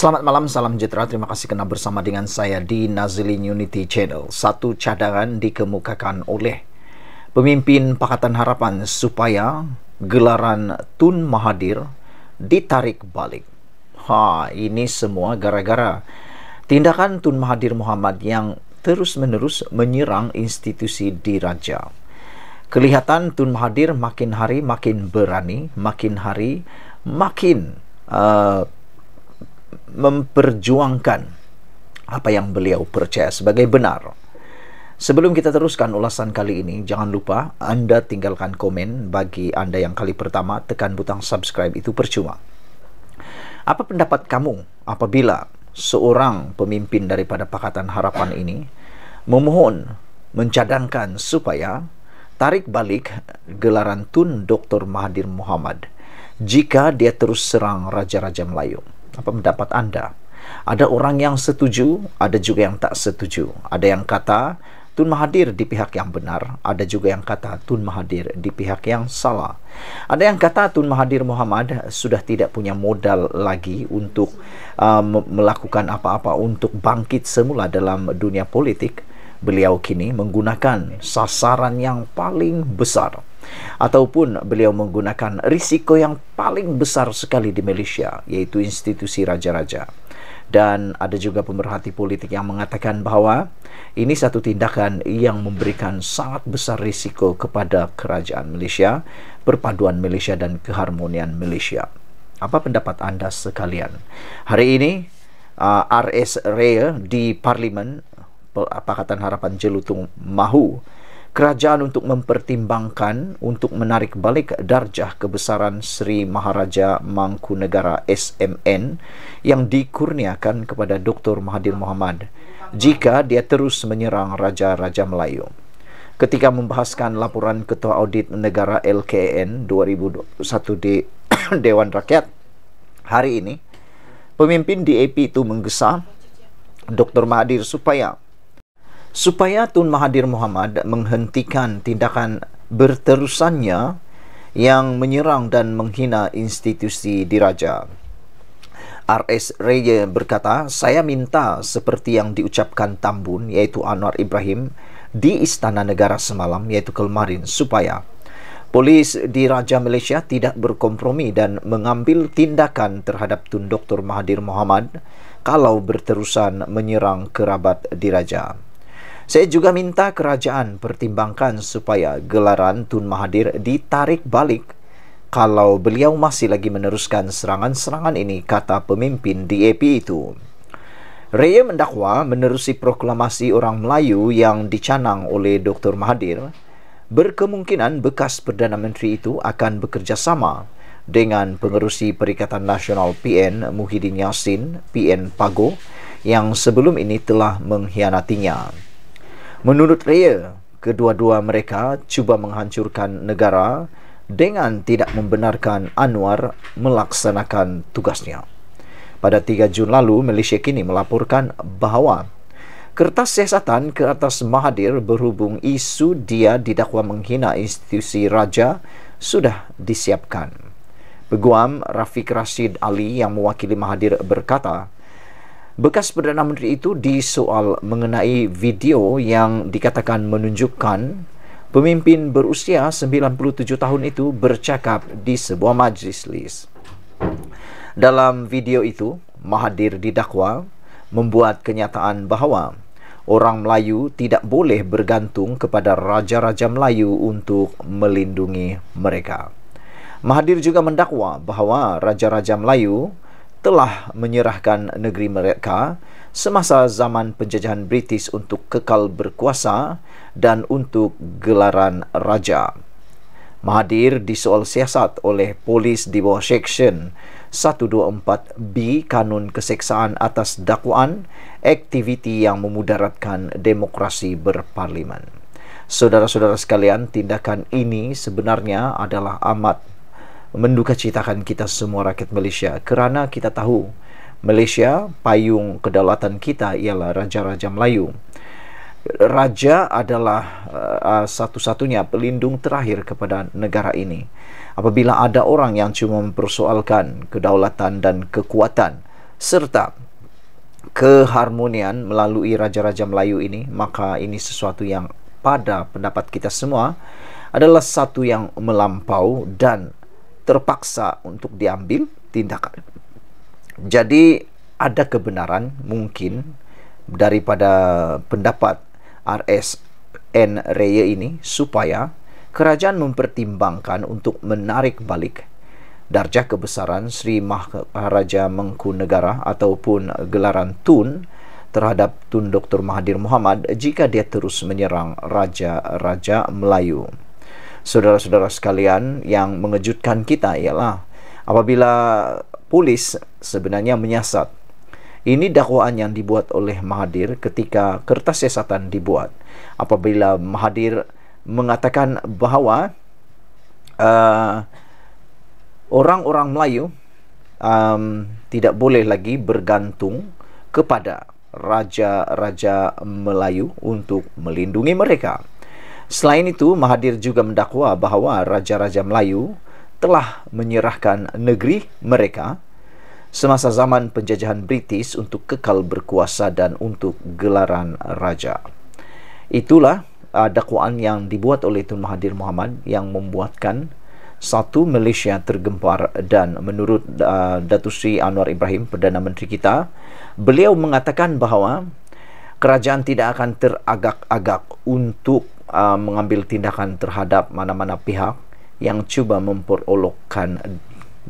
Selamat malam, salam sejahtera. Terima kasih kerana bersama dengan saya di Nazilin Unity Channel. Satu cadangan dikemukakan oleh pemimpin Pakatan Harapan supaya gelaran Tun Mahathir ditarik balik. Ha, ini semua gara-gara tindakan Tun Mahathir Muhammad yang terus-menerus menyerang institusi diraja. Kelihatan Tun Mahathir makin hari makin berani, makin hari makin uh, memperjuangkan apa yang beliau percaya sebagai benar. Sebelum kita teruskan ulasan kali ini, jangan lupa Anda tinggalkan komen bagi Anda yang kali pertama tekan butang subscribe itu percuma. Apa pendapat kamu apabila seorang pemimpin daripada Pakatan Harapan ini memohon mencadangkan supaya tarik balik gelaran Tun Dr. Mahathir Muhammad jika dia terus serang Raja-Raja Melayu? apa pendapat anda ada orang yang setuju ada juga yang tak setuju ada yang kata Tun Mahathir di pihak yang benar ada juga yang kata Tun Mahathir di pihak yang salah ada yang kata Tun Mahathir Muhammad sudah tidak punya modal lagi untuk um, melakukan apa-apa untuk bangkit semula dalam dunia politik beliau kini menggunakan sasaran yang paling besar ataupun beliau menggunakan risiko yang paling besar sekali di Malaysia yaitu institusi raja-raja dan ada juga pemerhati politik yang mengatakan bahawa ini satu tindakan yang memberikan sangat besar risiko kepada kerajaan Malaysia perpaduan Malaysia dan keharmonian Malaysia apa pendapat anda sekalian hari ini uh, RS Rea di Parlimen Pakatan Harapan Jelutung Mahu kerajaan untuk mempertimbangkan untuk menarik balik darjah kebesaran Sri Maharaja Mangkunegara SMN yang dikurniakan kepada Dr. Mahathir Mohamad jika dia terus menyerang Raja-Raja Melayu. Ketika membahaskan laporan Ketua Audit Negara LKN 2021 di Dewan Rakyat hari ini, pemimpin DAP itu menggesa Dr. Mahathir supaya supaya Tun Mahathir Muhammad menghentikan tindakan berterusannya yang menyerang dan menghina institusi diraja. RS Reye berkata, saya minta seperti yang diucapkan Tambun iaitu Anwar Ibrahim di Istana Negara semalam iaitu kemarin supaya polis di Raja Malaysia tidak berkompromi dan mengambil tindakan terhadap Tun Dr. Mahathir Mohamad kalau berterusan menyerang kerabat diraja. Saya juga minta kerajaan pertimbangkan supaya gelaran Tun Mahathir ditarik balik kalau beliau masih lagi meneruskan serangan-serangan ini, kata pemimpin DAP itu. Raya mendakwa menerusi proklamasi orang Melayu yang dicanang oleh Dr. Mahathir, berkemungkinan bekas Perdana Menteri itu akan bekerjasama dengan pengerusi Perikatan Nasional PN Muhyiddin Yassin, PN Pago, yang sebelum ini telah mengkhianatinya. Menurut Ria, kedua-dua mereka cuba menghancurkan negara dengan tidak membenarkan Anwar melaksanakan tugasnya. Pada 3 Jun lalu, Malaysia kini melaporkan bahawa kertas siasatan ke atas Mahathir berhubung isu dia didakwa menghina institusi raja sudah disiapkan. Peguam Rafiq Rashid Ali yang mewakili Mahathir berkata, Bekas Perdana Menteri itu disoal mengenai video yang dikatakan menunjukkan pemimpin berusia 97 tahun itu bercakap di sebuah majlis list. Dalam video itu, Mahathir didakwa membuat kenyataan bahawa orang Melayu tidak boleh bergantung kepada raja-raja Melayu untuk melindungi mereka. Mahathir juga mendakwa bahawa raja-raja Melayu telah menyerahkan negeri mereka semasa zaman penjajahan British untuk kekal berkuasa dan untuk gelaran raja. Mahathir disoal siasat oleh polis di bawah seksyen 124B Kanun Keseksaan atas dakwaan aktiviti yang memudaratkan demokrasi berparlimen. Saudara-saudara sekalian, tindakan ini sebenarnya adalah amat mendukacitakan kita semua rakyat Malaysia kerana kita tahu Malaysia payung kedaulatan kita ialah Raja-Raja Melayu. Raja adalah uh, uh, satu-satunya pelindung terakhir kepada negara ini. Apabila ada orang yang cuma mempersoalkan kedaulatan dan kekuatan serta keharmonian melalui Raja-Raja Melayu ini, maka ini sesuatu yang pada pendapat kita semua adalah satu yang melampau dan terpaksa untuk diambil tindakan. Jadi ada kebenaran mungkin daripada pendapat RSN Reye ini supaya kerajaan mempertimbangkan untuk menarik balik darjah kebesaran Sri Maharaja Mengku Negara ataupun gelaran Tun terhadap Tun Dr. Mahathir Mohamad jika dia terus menyerang Raja-Raja Melayu saudara-saudara sekalian, yang mengejutkan kita ialah apabila polis sebenarnya menyiasat. Ini dakwaan yang dibuat oleh Mahadir ketika kertas siasatan dibuat. Apabila Mahadir mengatakan bahawa uh, orang-orang uh, Melayu um, tidak boleh lagi bergantung kepada raja-raja Melayu untuk melindungi mereka. Selain itu, Mahathir juga mendakwa bahawa raja-raja Melayu telah menyerahkan negeri mereka semasa zaman penjajahan British untuk kekal berkuasa dan untuk gelaran raja. Itulah uh, dakwaan yang dibuat oleh Tun Mahathir Muhammad yang membuatkan satu Malaysia tergempar dan menurut uh, Datuk Sri Anwar Ibrahim Perdana Menteri kita, beliau mengatakan bahawa kerajaan tidak akan teragak-agak untuk uh, mengambil tindakan terhadap mana-mana pihak yang cuba memperolokkan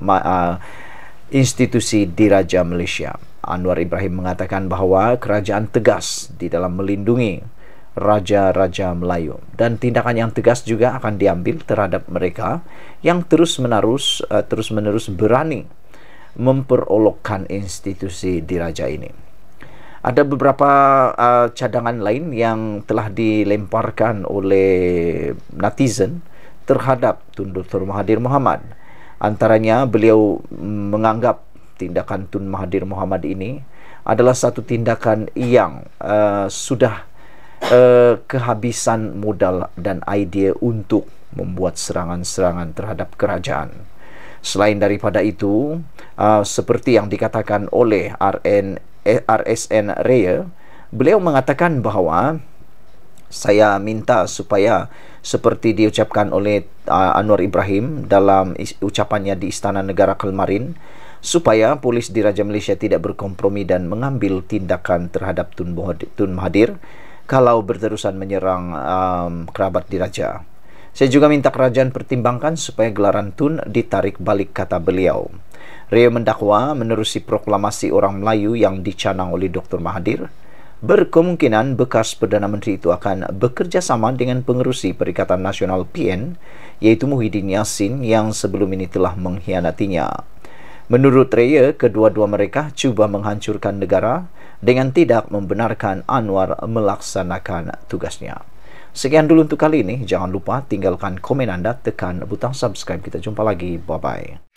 uh, institusi diraja Malaysia. Anwar Ibrahim mengatakan bahawa kerajaan tegas di dalam melindungi raja-raja Melayu dan tindakan yang tegas juga akan diambil terhadap mereka yang terus menerus uh, terus menerus berani memperolokkan institusi diraja ini ada beberapa uh, cadangan lain yang telah dilemparkan oleh netizen terhadap Tun Dr. Mahathir Mohamad. Antaranya beliau menganggap tindakan Tun Mahathir Mohamad ini adalah satu tindakan yang uh, sudah uh, kehabisan modal dan idea untuk membuat serangan-serangan terhadap kerajaan. Selain daripada itu, uh, seperti yang dikatakan oleh RN RSN Raya beliau mengatakan bahawa saya minta supaya seperti diucapkan oleh uh, Anwar Ibrahim dalam ucapannya di Istana Negara kemarin supaya polis di Raja Malaysia tidak berkompromi dan mengambil tindakan terhadap Tun, Bohadi, Tun Mahathir kalau berterusan menyerang um, kerabat diraja. Saya juga minta kerajaan pertimbangkan supaya gelaran Tun ditarik balik kata beliau. Ria mendakwa menerusi proklamasi orang Melayu yang dicanang oleh Dr. Mahathir, berkemungkinan bekas Perdana Menteri itu akan bekerjasama dengan pengerusi Perikatan Nasional PN iaitu Muhyiddin Yassin yang sebelum ini telah mengkhianatinya. Menurut Raya, kedua-dua mereka cuba menghancurkan negara dengan tidak membenarkan Anwar melaksanakan tugasnya. Sekian dulu untuk kali ini. Jangan lupa tinggalkan komen anda, tekan butang subscribe. Kita jumpa lagi. Bye-bye.